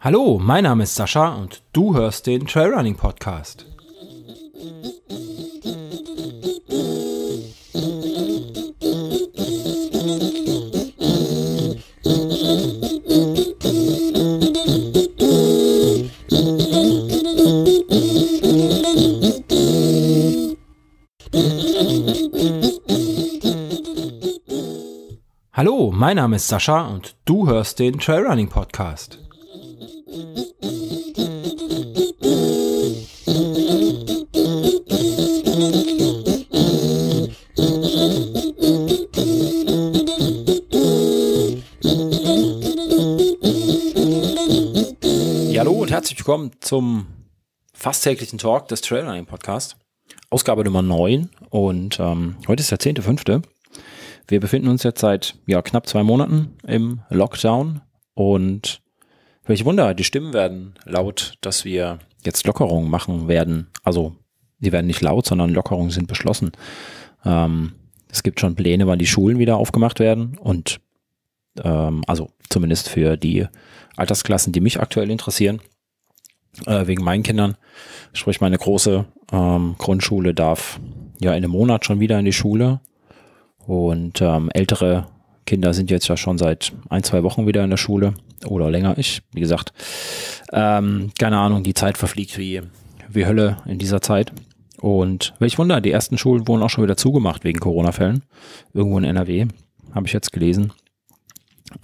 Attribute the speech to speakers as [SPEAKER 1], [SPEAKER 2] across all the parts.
[SPEAKER 1] Hallo, mein Name ist Sascha und du hörst den Trailrunning Podcast. Name ist Sascha und du hörst den Trailrunning Podcast. Ja, hallo und herzlich willkommen zum fast täglichen Talk des Trailrunning Podcasts. Ausgabe Nummer 9 und ähm, heute ist der 10.5. Wir befinden uns jetzt seit ja, knapp zwei Monaten im Lockdown und welche Wunder, die Stimmen werden laut, dass wir jetzt Lockerungen machen werden. Also sie werden nicht laut, sondern Lockerungen sind beschlossen. Ähm, es gibt schon Pläne, wann die Schulen wieder aufgemacht werden und ähm, also zumindest für die Altersklassen, die mich aktuell interessieren, äh, wegen meinen Kindern. Sprich, meine große ähm, Grundschule darf ja in einem Monat schon wieder in die Schule und ähm, ältere Kinder sind jetzt ja schon seit ein, zwei Wochen wieder in der Schule oder länger. Ich, wie gesagt, ähm, keine Ahnung, die Zeit verfliegt wie, wie Hölle in dieser Zeit. Und welch Wunder, die ersten Schulen wurden auch schon wieder zugemacht wegen Corona-Fällen. Irgendwo in NRW, habe ich jetzt gelesen.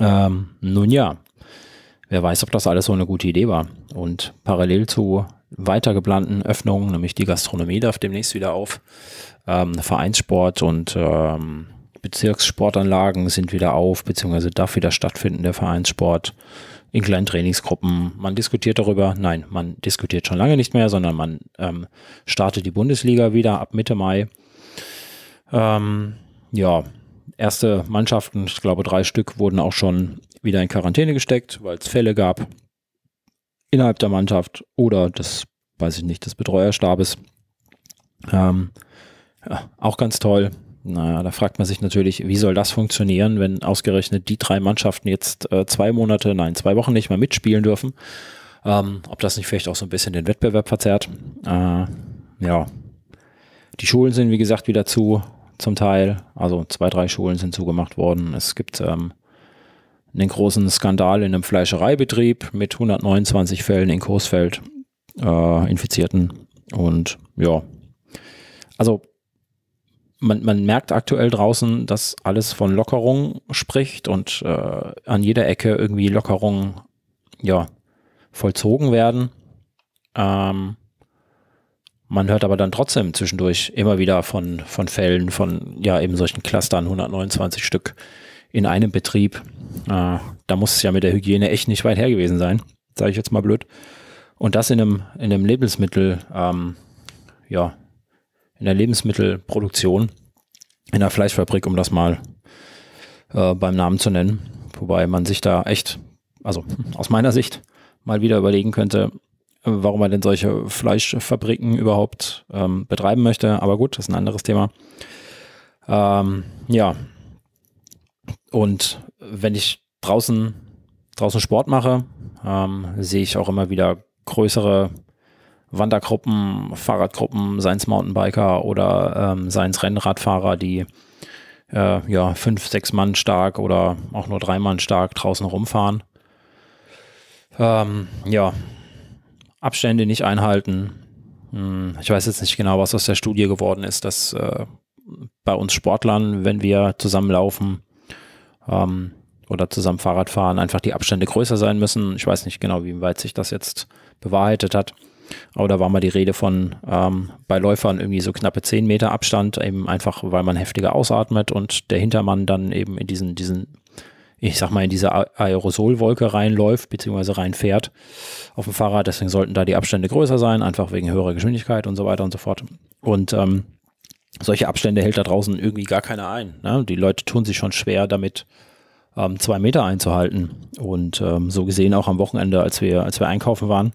[SPEAKER 1] Ähm, nun ja, wer weiß, ob das alles so eine gute Idee war. Und parallel zu weiter geplanten Öffnungen, nämlich die Gastronomie darf demnächst wieder auf. Ähm, Vereinssport und ähm, Bezirkssportanlagen sind wieder auf, beziehungsweise darf wieder stattfinden, der Vereinssport in kleinen Trainingsgruppen. Man diskutiert darüber, nein, man diskutiert schon lange nicht mehr, sondern man ähm, startet die Bundesliga wieder ab Mitte Mai. Ähm, ja, erste Mannschaften, ich glaube drei Stück, wurden auch schon wieder in Quarantäne gesteckt, weil es Fälle gab innerhalb der Mannschaft oder des, weiß ich nicht, des Betreuerstabes. Ähm, ja, auch ganz toll. Naja, da fragt man sich natürlich, wie soll das funktionieren, wenn ausgerechnet die drei Mannschaften jetzt äh, zwei Monate, nein, zwei Wochen nicht mehr mitspielen dürfen. Ähm, ob das nicht vielleicht auch so ein bisschen den Wettbewerb verzerrt. Äh, ja. Die Schulen sind, wie gesagt, wieder zu, zum Teil. Also zwei, drei Schulen sind zugemacht worden. Es gibt ähm, einen großen Skandal in einem Fleischereibetrieb mit 129 Fällen in Coesfeld äh, Infizierten. Und ja, also man, man merkt aktuell draußen, dass alles von Lockerung spricht und äh, an jeder Ecke irgendwie Lockerungen ja, vollzogen werden. Ähm, man hört aber dann trotzdem zwischendurch immer wieder von, von Fällen, von ja eben solchen Clustern, 129 Stück in einem Betrieb. Äh, da muss es ja mit der Hygiene echt nicht weit her gewesen sein, sage ich jetzt mal blöd. Und das in einem, in einem Lebensmittel, ähm, ja, in der Lebensmittelproduktion, in der Fleischfabrik, um das mal äh, beim Namen zu nennen. Wobei man sich da echt, also aus meiner Sicht, mal wieder überlegen könnte, äh, warum man denn solche Fleischfabriken überhaupt ähm, betreiben möchte. Aber gut, das ist ein anderes Thema. Ähm, ja, und wenn ich draußen, draußen Sport mache, ähm, sehe ich auch immer wieder größere Wandergruppen, Fahrradgruppen, seien es Mountainbiker oder ähm, seien es Rennradfahrer, die äh, ja, fünf, sechs Mann stark oder auch nur drei Mann stark draußen rumfahren. Ähm, ja, Abstände nicht einhalten. Hm, ich weiß jetzt nicht genau, was aus der Studie geworden ist, dass äh, bei uns Sportlern, wenn wir zusammenlaufen, ähm, oder zusammen Fahrrad fahren, einfach die Abstände größer sein müssen. Ich weiß nicht genau, wie weit sich das jetzt bewahrheitet hat. Aber da war mal die Rede von ähm, bei Läufern irgendwie so knappe 10 Meter Abstand, eben einfach, weil man heftiger ausatmet und der Hintermann dann eben in diesen, diesen ich sag mal, in diese Aerosolwolke reinläuft, beziehungsweise reinfährt auf dem Fahrrad. Deswegen sollten da die Abstände größer sein, einfach wegen höherer Geschwindigkeit und so weiter und so fort. Und ähm, solche Abstände hält da draußen irgendwie gar keiner ein. Ne? Die Leute tun sich schon schwer damit, ähm, zwei Meter einzuhalten. Und ähm, so gesehen auch am Wochenende, als wir, als wir einkaufen waren.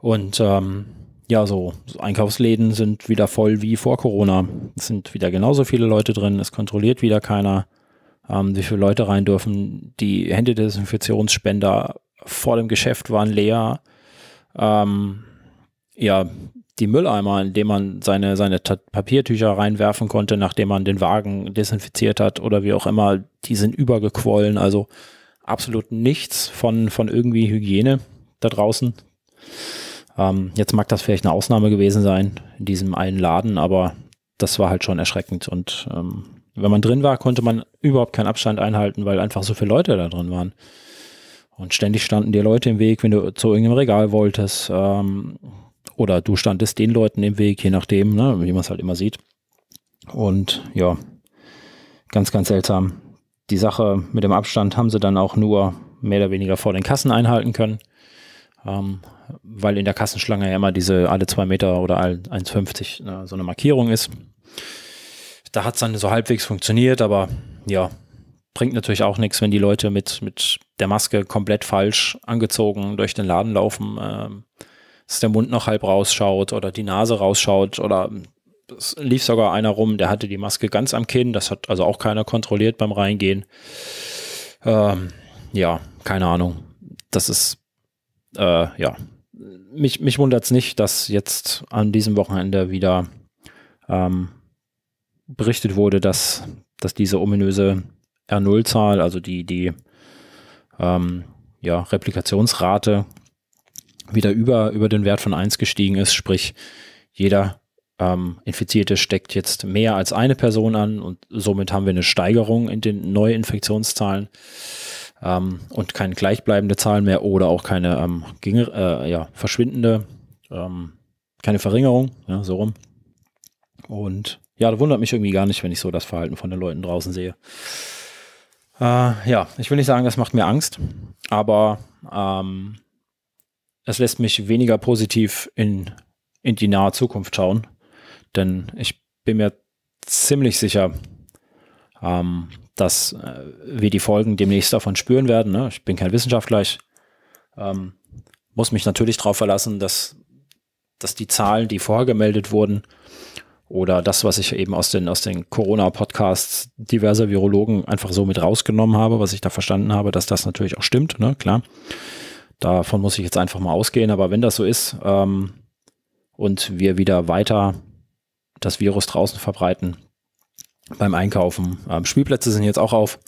[SPEAKER 1] Und ähm, ja, so, so, Einkaufsläden sind wieder voll wie vor Corona. Es sind wieder genauso viele Leute drin, es kontrolliert wieder keiner, ähm, wie viele Leute rein dürfen. Die Händedesinfektionsspender vor dem Geschäft waren leer. Ähm, ja, die Mülleimer, in dem man seine, seine Papiertücher reinwerfen konnte, nachdem man den Wagen desinfiziert hat oder wie auch immer, die sind übergequollen. Also absolut nichts von, von irgendwie Hygiene da draußen. Ähm, jetzt mag das vielleicht eine Ausnahme gewesen sein in diesem einen Laden, aber das war halt schon erschreckend. Und ähm, wenn man drin war, konnte man überhaupt keinen Abstand einhalten, weil einfach so viele Leute da drin waren. Und ständig standen dir Leute im Weg, wenn du zu irgendeinem Regal wolltest. Ähm, oder du standest den Leuten im Weg, je nachdem, ne, wie man es halt immer sieht. Und ja, ganz, ganz seltsam. Die Sache mit dem Abstand haben sie dann auch nur mehr oder weniger vor den Kassen einhalten können, ähm, weil in der Kassenschlange ja immer diese alle zwei Meter oder 1,50 äh, ne, so eine Markierung ist. Da hat es dann so halbwegs funktioniert, aber ja, bringt natürlich auch nichts, wenn die Leute mit, mit der Maske komplett falsch angezogen durch den Laden laufen. Ähm, dass der Mund noch halb rausschaut oder die Nase rausschaut oder es lief sogar einer rum, der hatte die Maske ganz am Kinn, das hat also auch keiner kontrolliert beim Reingehen. Ähm, ja, keine Ahnung. Das ist, äh, ja, mich, mich wundert es nicht, dass jetzt an diesem Wochenende wieder ähm, berichtet wurde, dass, dass diese ominöse R0-Zahl, also die, die ähm, ja, Replikationsrate, wieder über, über den Wert von 1 gestiegen ist, sprich jeder ähm, Infizierte steckt jetzt mehr als eine Person an und somit haben wir eine Steigerung in den Neuinfektionszahlen ähm, und keine gleichbleibende Zahl mehr oder auch keine ähm, ging, äh, ja, verschwindende, ähm, keine Verringerung, ja, so rum. Und ja, da wundert mich irgendwie gar nicht, wenn ich so das Verhalten von den Leuten draußen sehe. Äh, ja, ich will nicht sagen, das macht mir Angst, aber ähm, es lässt mich weniger positiv in, in die nahe Zukunft schauen, denn ich bin mir ziemlich sicher, ähm, dass äh, wir die Folgen demnächst davon spüren werden. Ne? Ich bin kein Wissenschaftler, ich ähm, muss mich natürlich darauf verlassen, dass, dass die Zahlen, die vorher gemeldet wurden, oder das, was ich eben aus den, aus den Corona-Podcasts diverser Virologen einfach so mit rausgenommen habe, was ich da verstanden habe, dass das natürlich auch stimmt, ne? klar. Davon muss ich jetzt einfach mal ausgehen, aber wenn das so ist ähm, und wir wieder weiter das Virus draußen verbreiten beim Einkaufen, ähm, Spielplätze sind jetzt auch auf.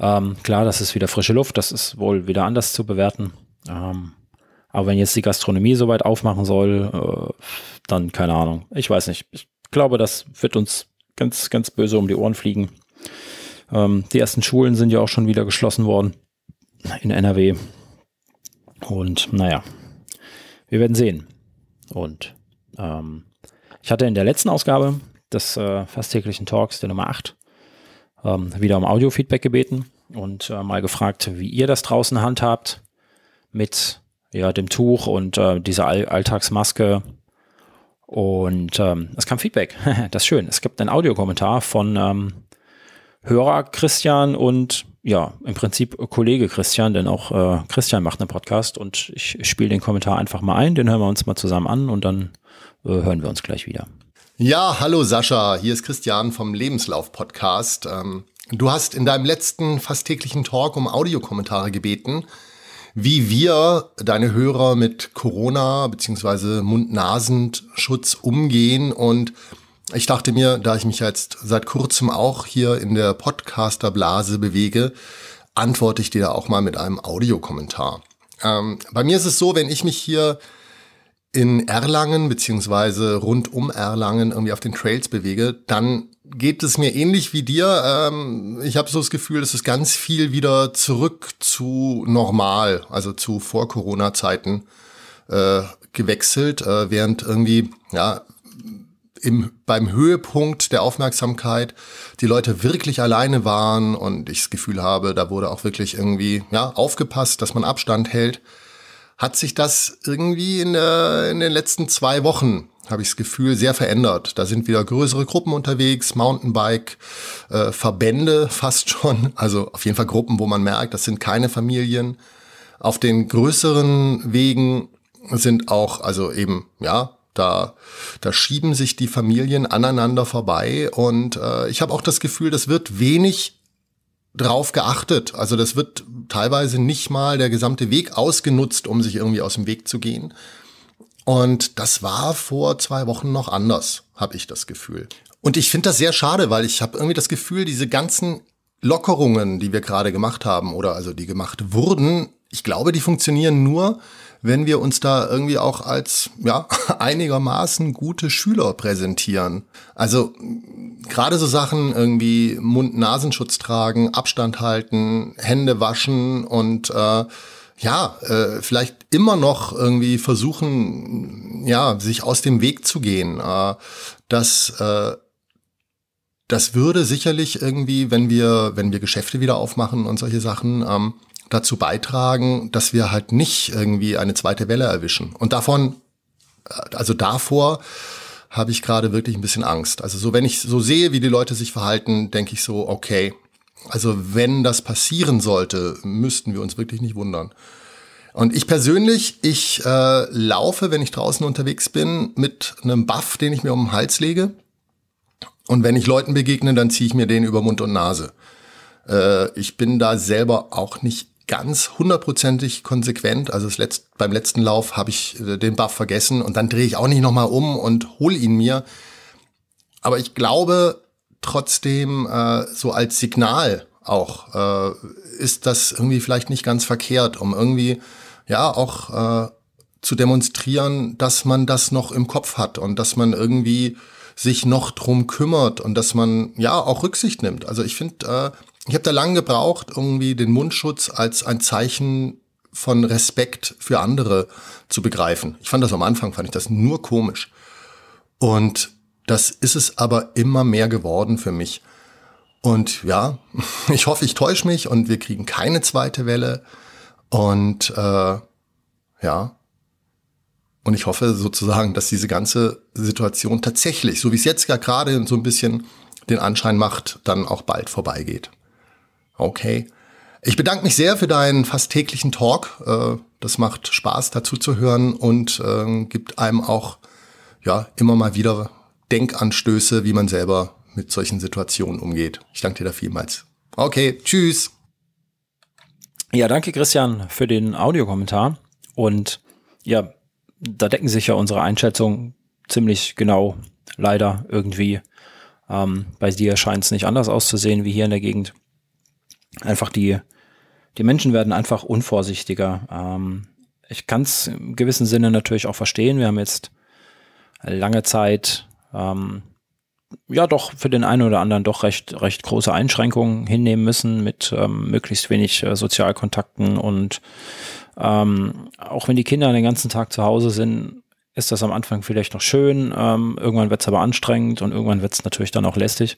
[SPEAKER 1] Ähm, klar, das ist wieder frische Luft, das ist wohl wieder anders zu bewerten. Ähm, aber wenn jetzt die Gastronomie soweit aufmachen soll, äh, dann keine Ahnung. Ich weiß nicht. Ich glaube, das wird uns ganz, ganz böse um die Ohren fliegen. Ähm, die ersten Schulen sind ja auch schon wieder geschlossen worden in NRW. Und naja, wir werden sehen. Und ähm, ich hatte in der letzten Ausgabe des äh, fast täglichen Talks, der Nummer 8, ähm, wieder um Audiofeedback gebeten und äh, mal gefragt, wie ihr das draußen handhabt mit ja, dem Tuch und äh, dieser All Alltagsmaske. Und ähm, es kam Feedback. das ist schön. Es gibt einen Audiokommentar von ähm, Hörer Christian und ja, im Prinzip äh, Kollege Christian, denn auch äh, Christian macht einen Podcast und ich spiele den Kommentar einfach mal ein, den hören wir uns mal zusammen an und dann äh, hören wir uns gleich wieder.
[SPEAKER 2] Ja, hallo Sascha, hier ist Christian vom Lebenslauf-Podcast. Ähm, du hast in deinem letzten fast täglichen Talk um Audiokommentare gebeten, wie wir, deine Hörer, mit Corona bzw. Mund-Nasen-Schutz umgehen und ich dachte mir, da ich mich jetzt seit kurzem auch hier in der Podcasterblase bewege, antworte ich dir da auch mal mit einem Audiokommentar. Ähm, bei mir ist es so, wenn ich mich hier in Erlangen beziehungsweise rund um Erlangen irgendwie auf den Trails bewege, dann geht es mir ähnlich wie dir. Ähm, ich habe so das Gefühl, es ist ganz viel wieder zurück zu normal, also zu Vor-Corona-Zeiten äh, gewechselt, äh, während irgendwie, ja, im, beim Höhepunkt der Aufmerksamkeit die Leute wirklich alleine waren und ich das Gefühl habe, da wurde auch wirklich irgendwie ja, aufgepasst, dass man Abstand hält, hat sich das irgendwie in, der, in den letzten zwei Wochen, habe ich das Gefühl, sehr verändert. Da sind wieder größere Gruppen unterwegs, Mountainbike, äh, Verbände fast schon, also auf jeden Fall Gruppen, wo man merkt, das sind keine Familien. Auf den größeren Wegen sind auch, also eben, ja, da, da schieben sich die Familien aneinander vorbei und äh, ich habe auch das Gefühl, das wird wenig drauf geachtet. Also das wird teilweise nicht mal der gesamte Weg ausgenutzt, um sich irgendwie aus dem Weg zu gehen. Und das war vor zwei Wochen noch anders, habe ich das Gefühl. Und ich finde das sehr schade, weil ich habe irgendwie das Gefühl, diese ganzen Lockerungen, die wir gerade gemacht haben oder also die gemacht wurden, ich glaube, die funktionieren nur, wenn wir uns da irgendwie auch als ja, einigermaßen gute Schüler präsentieren. Also gerade so Sachen irgendwie Mund-Nasenschutz tragen, Abstand halten, Hände waschen und äh, ja, äh, vielleicht immer noch irgendwie versuchen, ja, sich aus dem Weg zu gehen. Äh, das, äh, das würde sicherlich irgendwie, wenn wir, wenn wir Geschäfte wieder aufmachen und solche Sachen, ähm, dazu beitragen, dass wir halt nicht irgendwie eine zweite Welle erwischen. Und davon, also davor habe ich gerade wirklich ein bisschen Angst. Also so, wenn ich so sehe, wie die Leute sich verhalten, denke ich so, okay, also wenn das passieren sollte, müssten wir uns wirklich nicht wundern. Und ich persönlich, ich äh, laufe, wenn ich draußen unterwegs bin, mit einem Buff, den ich mir um den Hals lege. Und wenn ich Leuten begegne, dann ziehe ich mir den über Mund und Nase. Äh, ich bin da selber auch nicht ganz hundertprozentig konsequent. Also das Letzt, beim letzten Lauf habe ich äh, den Buff vergessen und dann drehe ich auch nicht nochmal um und hole ihn mir. Aber ich glaube trotzdem, äh, so als Signal auch, äh, ist das irgendwie vielleicht nicht ganz verkehrt, um irgendwie ja auch äh, zu demonstrieren, dass man das noch im Kopf hat und dass man irgendwie sich noch drum kümmert und dass man ja auch Rücksicht nimmt. Also ich finde, äh, ich habe da lange gebraucht, irgendwie den Mundschutz als ein Zeichen von Respekt für andere zu begreifen. Ich fand das am Anfang, fand ich das nur komisch. Und das ist es aber immer mehr geworden für mich. Und ja, ich hoffe, ich täusche mich und wir kriegen keine zweite Welle. Und äh, ja. Und ich hoffe sozusagen, dass diese ganze Situation tatsächlich, so wie es jetzt gerade so ein bisschen den Anschein macht, dann auch bald vorbeigeht. Okay. Ich bedanke mich sehr für deinen fast täglichen Talk. Äh, das macht Spaß, dazu zu hören und ähm, gibt einem auch ja immer mal wieder Denkanstöße, wie man selber mit solchen Situationen umgeht. Ich danke dir da vielmals. Okay, tschüss. Ja, danke Christian für den Audiokommentar. Und
[SPEAKER 1] ja, da decken sich ja unsere Einschätzungen ziemlich genau, leider irgendwie. Ähm, bei dir scheint es nicht anders auszusehen wie hier in der Gegend einfach die, die Menschen werden einfach unvorsichtiger. Ähm, ich kann es im gewissen Sinne natürlich auch verstehen. Wir haben jetzt lange Zeit ähm, ja doch für den einen oder anderen doch recht, recht große Einschränkungen hinnehmen müssen mit ähm, möglichst wenig äh, Sozialkontakten und ähm, auch wenn die Kinder den ganzen Tag zu Hause sind, ist das am Anfang vielleicht noch schön, ähm, irgendwann wird es aber anstrengend und irgendwann wird es natürlich dann auch lästig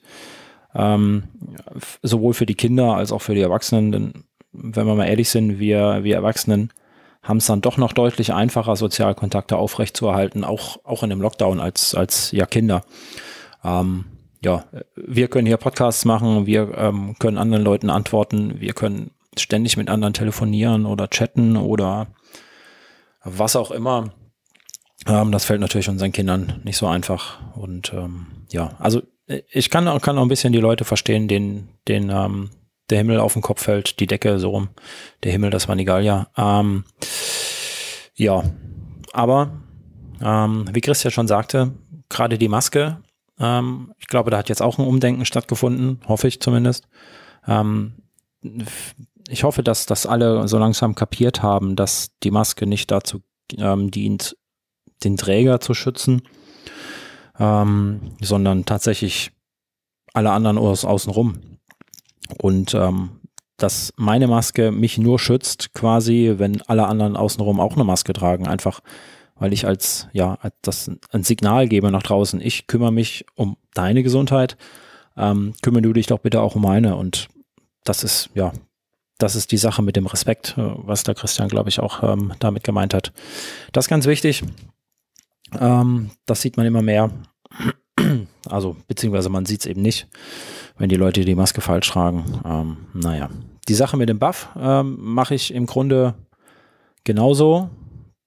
[SPEAKER 1] ähm, sowohl für die Kinder als auch für die Erwachsenen. Denn wenn wir mal ehrlich sind, wir, wir Erwachsenen haben es dann doch noch deutlich einfacher, Sozialkontakte aufrechtzuerhalten, auch, auch in dem Lockdown als, als ja, Kinder. Ähm, ja, wir können hier Podcasts machen, wir ähm, können anderen Leuten antworten, wir können ständig mit anderen telefonieren oder chatten oder was auch immer. Ähm, das fällt natürlich unseren Kindern nicht so einfach. Und ähm, ja, also ich kann, kann auch ein bisschen die Leute verstehen, den, den, ähm, der Himmel auf den Kopf fällt, die Decke so rum. Der Himmel, das war Nigalia. Ähm, ja, aber ähm, wie Chris ja schon sagte, gerade die Maske, ähm, ich glaube, da hat jetzt auch ein Umdenken stattgefunden, hoffe ich zumindest. Ähm, ich hoffe, dass das alle so langsam kapiert haben, dass die Maske nicht dazu ähm, dient, den Träger zu schützen, ähm, sondern tatsächlich alle anderen aus außenrum. Und ähm, dass meine Maske mich nur schützt, quasi, wenn alle anderen außenrum auch eine Maske tragen, einfach weil ich als, ja, das ein Signal gebe nach draußen. Ich kümmere mich um deine Gesundheit, ähm, kümmere du dich doch bitte auch um meine. Und das ist, ja, das ist die Sache mit dem Respekt, äh, was da Christian, glaube ich, auch ähm, damit gemeint hat. Das ist ganz wichtig. Ähm, das sieht man immer mehr. Also, beziehungsweise man sieht es eben nicht, wenn die Leute die Maske falsch tragen. Ähm, naja, die Sache mit dem Buff ähm, mache ich im Grunde genauso,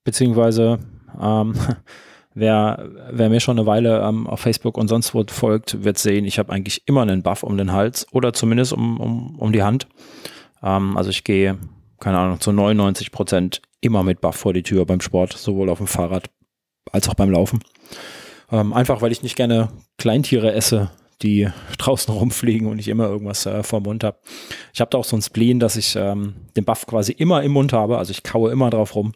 [SPEAKER 1] beziehungsweise ähm, wer, wer mir schon eine Weile ähm, auf Facebook und sonst wo folgt, wird sehen, ich habe eigentlich immer einen Buff um den Hals oder zumindest um, um, um die Hand. Ähm, also ich gehe, keine Ahnung, zu 99 Prozent immer mit Buff vor die Tür beim Sport, sowohl auf dem Fahrrad als auch beim Laufen. Ähm, einfach weil ich nicht gerne Kleintiere esse, die draußen rumfliegen und ich immer irgendwas äh, vor Mund habe. Ich habe da auch so ein Spleen, dass ich ähm, den Buff quasi immer im Mund habe, also ich kaue immer drauf rum.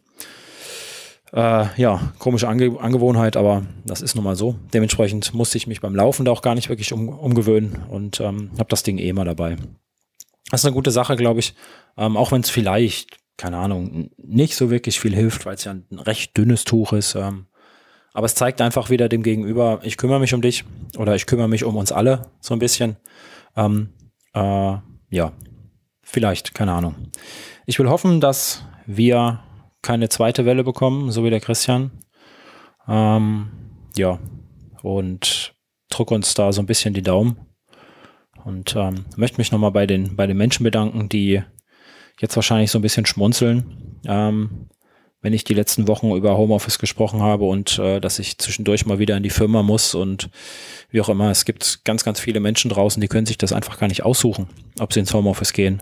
[SPEAKER 1] Äh, ja, komische Ange Angewohnheit, aber das ist nun mal so. Dementsprechend musste ich mich beim Laufen da auch gar nicht wirklich um umgewöhnen und ähm, habe das Ding eh immer dabei. Das ist eine gute Sache, glaube ich, ähm, auch wenn es vielleicht, keine Ahnung, nicht so wirklich viel hilft, weil es ja ein recht dünnes Tuch ist. Ähm, aber es zeigt einfach wieder dem Gegenüber, ich kümmere mich um dich oder ich kümmere mich um uns alle so ein bisschen. Ähm, äh, ja, vielleicht, keine Ahnung. Ich will hoffen, dass wir keine zweite Welle bekommen, so wie der Christian. Ähm, ja, und drück uns da so ein bisschen die Daumen. Und ähm, möchte mich nochmal bei den, bei den Menschen bedanken, die jetzt wahrscheinlich so ein bisschen schmunzeln, ähm, wenn ich die letzten Wochen über Homeoffice gesprochen habe und äh, dass ich zwischendurch mal wieder in die Firma muss und wie auch immer. Es gibt ganz, ganz viele Menschen draußen, die können sich das einfach gar nicht aussuchen, ob sie ins Homeoffice gehen,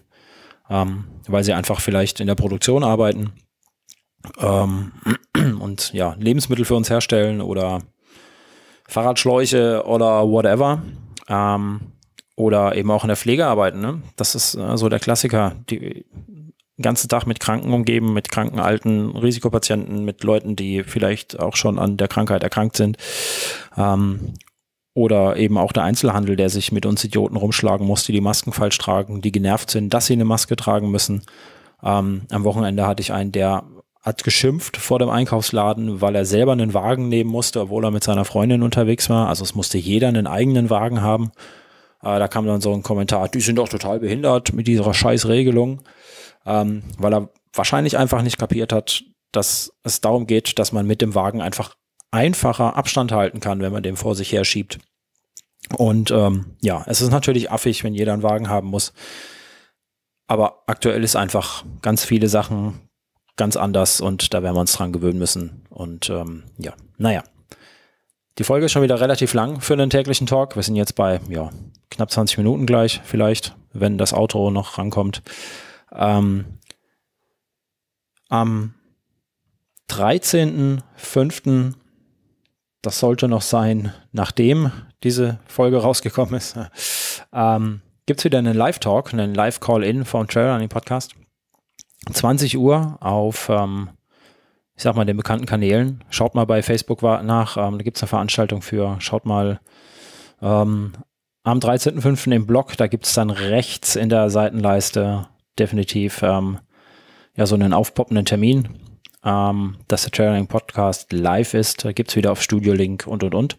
[SPEAKER 1] ähm, weil sie einfach vielleicht in der Produktion arbeiten ähm, und ja, Lebensmittel für uns herstellen oder Fahrradschläuche oder whatever. Ähm, oder eben auch in der Pflege arbeiten. Ne? Das ist äh, so der Klassiker. Die, den ganzen Tag mit Kranken umgeben, mit kranken alten Risikopatienten, mit Leuten, die vielleicht auch schon an der Krankheit erkrankt sind. Ähm, oder eben auch der Einzelhandel, der sich mit uns Idioten rumschlagen muss, die die Masken falsch tragen, die genervt sind, dass sie eine Maske tragen müssen. Ähm, am Wochenende hatte ich einen, der hat geschimpft vor dem Einkaufsladen, weil er selber einen Wagen nehmen musste, obwohl er mit seiner Freundin unterwegs war. Also es musste jeder einen eigenen Wagen haben. Äh, da kam dann so ein Kommentar, die sind doch total behindert mit dieser scheiß Regelung ähm, weil er wahrscheinlich einfach nicht kapiert hat, dass es darum geht, dass man mit dem Wagen einfach einfacher Abstand halten kann, wenn man den vor sich her schiebt. Und ähm, ja, es ist natürlich affig, wenn jeder einen Wagen haben muss. Aber aktuell ist einfach ganz viele Sachen ganz anders und da werden wir uns dran gewöhnen müssen. Und ähm, ja, naja. Die Folge ist schon wieder relativ lang für einen täglichen Talk. Wir sind jetzt bei ja, knapp 20 Minuten gleich, vielleicht, wenn das Auto noch rankommt. Ähm, am 13.05., das sollte noch sein, nachdem diese Folge rausgekommen ist, ähm, gibt es wieder einen Live-Talk, einen Live-Call-In vom Trail Running Podcast. 20 Uhr auf, ähm, ich sag mal, den bekannten Kanälen. Schaut mal bei Facebook nach, ähm, da gibt es eine Veranstaltung für. Schaut mal ähm, am 13.05. im Blog, da gibt es dann rechts in der Seitenleiste definitiv ähm, ja so einen aufpoppenden Termin, ähm, dass der Traveling Podcast live ist. Äh, Gibt es wieder auf Studio Link und und und.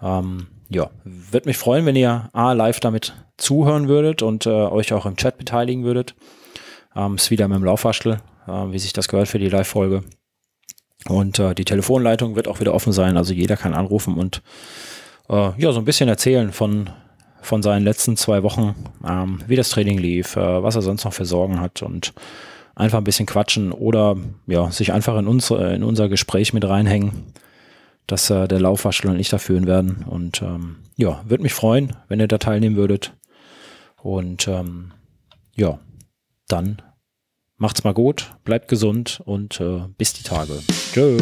[SPEAKER 1] Ähm, ja, würde mich freuen, wenn ihr A, live damit zuhören würdet und äh, euch auch im Chat beteiligen würdet. Ähm, ist wieder mit dem Laufwaschel, äh, wie sich das gehört für die Live-Folge. Und äh, die Telefonleitung wird auch wieder offen sein, also jeder kann anrufen und äh, ja, so ein bisschen erzählen von von seinen letzten zwei Wochen, ähm, wie das Training lief, äh, was er sonst noch für Sorgen hat und einfach ein bisschen quatschen oder ja, sich einfach in, uns, äh, in unser Gespräch mit reinhängen, dass äh, der Laufwaschel und ich da führen werden. Und ähm, ja, würde mich freuen, wenn ihr da teilnehmen würdet. Und ähm, ja, dann macht's mal gut, bleibt gesund und äh, bis die Tage. Tschö.